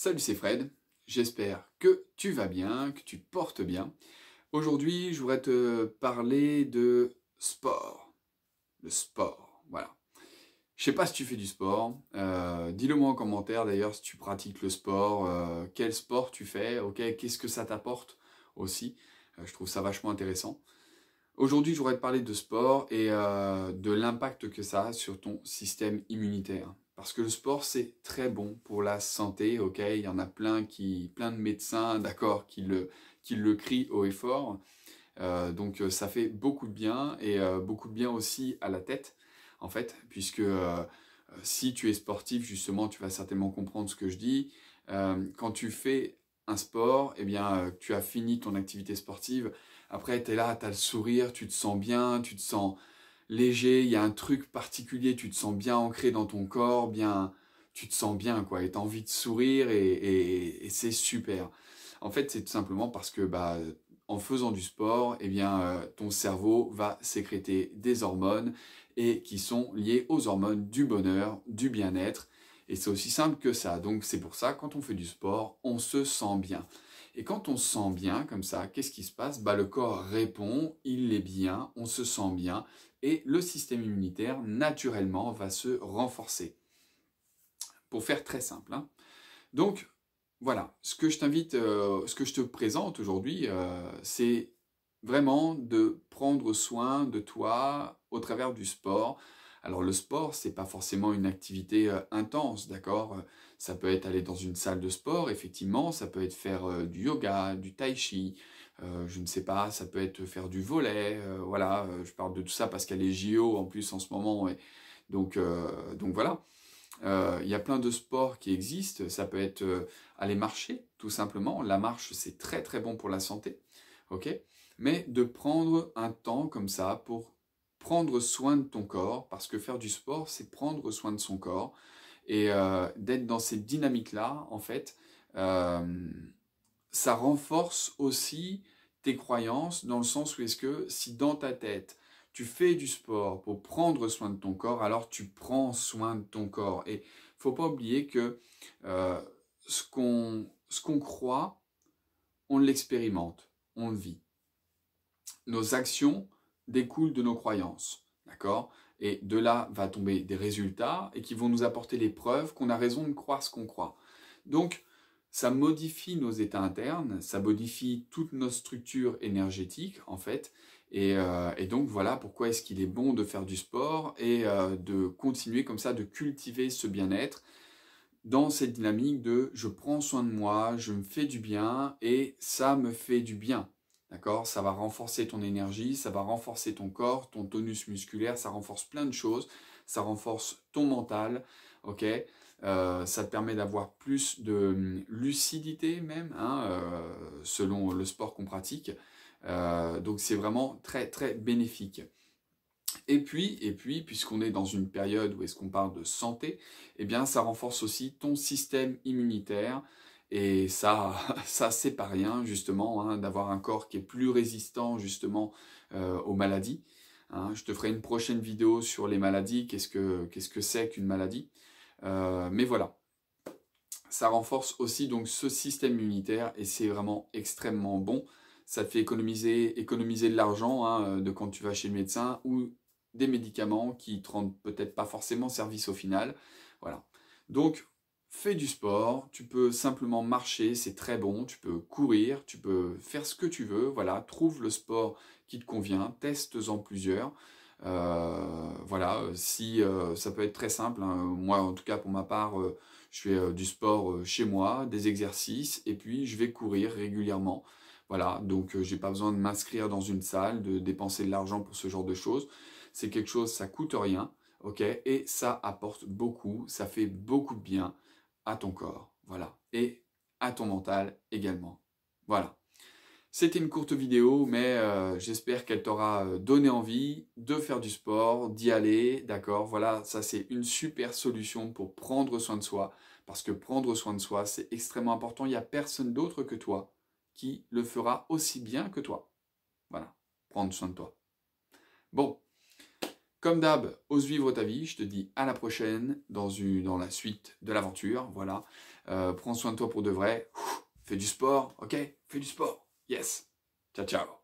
Salut, c'est Fred. J'espère que tu vas bien, que tu portes bien. Aujourd'hui, je voudrais te parler de sport. Le sport, voilà. Je sais pas si tu fais du sport. Euh, Dis-le moi en commentaire d'ailleurs si tu pratiques le sport, euh, quel sport tu fais, ok, qu'est-ce que ça t'apporte aussi. Euh, je trouve ça vachement intéressant. Aujourd'hui, je voudrais te parler de sport et de l'impact que ça a sur ton système immunitaire. Parce que le sport, c'est très bon pour la santé, ok Il y en a plein, qui, plein de médecins, d'accord, qui le, qui le crient haut et fort. Euh, donc euh, ça fait beaucoup de bien, et euh, beaucoup de bien aussi à la tête, en fait, puisque si tu es sportif, justement, tu vas certainement comprendre ce que je dis. quand tu fais un sport, eh bien, tu as fini ton activité sportive, après, tu es là, tu as le sourire, tu te sens bien, tu te sens léger, il y a un truc particulier, tu te sens bien ancré dans ton corps, bien, tu te sens bien, quoi, tu as envie de sourire, et, c'est super. En fait, c'est tout simplement parce que, bah, en faisant du sport, eh bien, euh, ton cerveau va sécréter des hormones et qui sont liées aux hormones du bonheur, du bien-être. Et c'est aussi simple que ça. Donc, c'est pour ça, quand on fait du sport, on se sent bien. Et quand on se sent bien comme ça, qu'est-ce qui se passe bah, Le corps répond, il est bien, on se sent bien, et le système immunitaire, naturellement, va se renforcer. Pour faire très simple. Hein. Donc, voilà, ce que je t'invite, euh, ce que je te présente aujourd'hui, euh, c'est vraiment de prendre soin de toi au travers du sport. Alors le sport, c'est pas forcément une activité euh, intense, d'accord Ça peut être aller dans une salle de sport, effectivement, ça peut être faire du yoga, du tai chi, euh, je ne sais pas, ça peut être faire du volet, euh, voilà, euh, je parle de tout ça parce qu'elle est JO en plus en ce moment, donc, donc voilà. Il y a plein de sports qui existent, ça peut être aller marcher, tout simplement. La marche, c'est très très bon pour la santé, ok Mais de prendre un temps comme ça pour prendre soin de ton corps, parce que faire du sport, c'est prendre soin de son corps, et d'être dans cette dynamique-là, en fait, ça renforce aussi tes croyances dans le sens où est-ce que si dans ta tête, tu fais du sport pour prendre soin de ton corps, alors tu prends soin de ton corps. Et faut pas oublier que euh, ce qu'on croit, on l'expérimente, on le vit. Nos actions découlent de nos croyances, d'accord Et de là va tomber des résultats et qui vont nous apporter les preuves qu'on a raison de croire ce qu'on croit. Donc, ça modifie nos états internes, ça modifie toutes nos structures énergétiques en fait. Et, euh, donc voilà pourquoi est-ce qu'il est bon de faire du sport et euh, de continuer comme ça, de cultiver ce bien-être dans cette dynamique de je prends soin de moi, je me fais du bien et ça me fait du bien. D'accord Ça va renforcer ton énergie, ça va renforcer ton corps, ton tonus musculaire, ça renforce plein de choses ça renforce ton mental, euh, ça te permet d'avoir plus de hum, lucidité même, hein, euh, selon le sport qu'on pratique. Euh, donc c'est vraiment très très bénéfique. Et puis, et puis, puisqu'on est dans une période où est-ce qu'on parle de santé, eh bien ça renforce aussi ton système immunitaire. Et ça, ça c'est pas rien justement, hein, d'avoir un corps qui est plus résistant justement aux maladies. Hein, je te ferai une prochaine vidéo sur les maladies, qu'est-ce que ce que c'est qu'une maladie. Euh, mais voilà, ça renforce aussi donc ce système immunitaire et c'est vraiment extrêmement bon. Ça te fait économiser économiser de l'argent hein, euh, de quand tu vas chez le médecin ou des médicaments qui te rendent peut-être pas forcément service au final. Voilà. Donc fais du sport, tu peux simplement marcher, c'est très bon, tu peux courir, tu peux faire ce que tu veux, voilà, trouve le sport qui te convient, teste-en plusieurs. Euh, voilà, euh, si euh, ça peut être très simple, hein, moi en tout cas pour ma part, je fais du sport chez moi, des exercices, et puis je vais courir régulièrement. Voilà, donc n'ai pas besoin de m'inscrire dans une salle, de dépenser de l'argent pour ce genre de choses. C'est quelque chose, ça coûte rien, ok, et ça apporte beaucoup, ça fait beaucoup de bien à ton corps. Voilà. Et à ton mental également. Voilà. C'était une courte vidéo, mais euh, j'espère qu'elle t'aura euh, donné envie de faire du sport, d'y aller, d'accord Voilà, ça c'est une super solution pour prendre soin de soi, parce que prendre soin de soi, c'est extrêmement important. Il n'y a personne d'autre que toi qui le fera aussi bien que toi. Voilà, prendre soin de toi. Bon, comme d'hab, ose vivre ta vie. Je te dis à la prochaine dans, une, dans la suite de l'aventure. Voilà. Euh, prends soin de toi pour de vrai. fais du sport, ok Fais du sport. Yes. Ciao, ciao.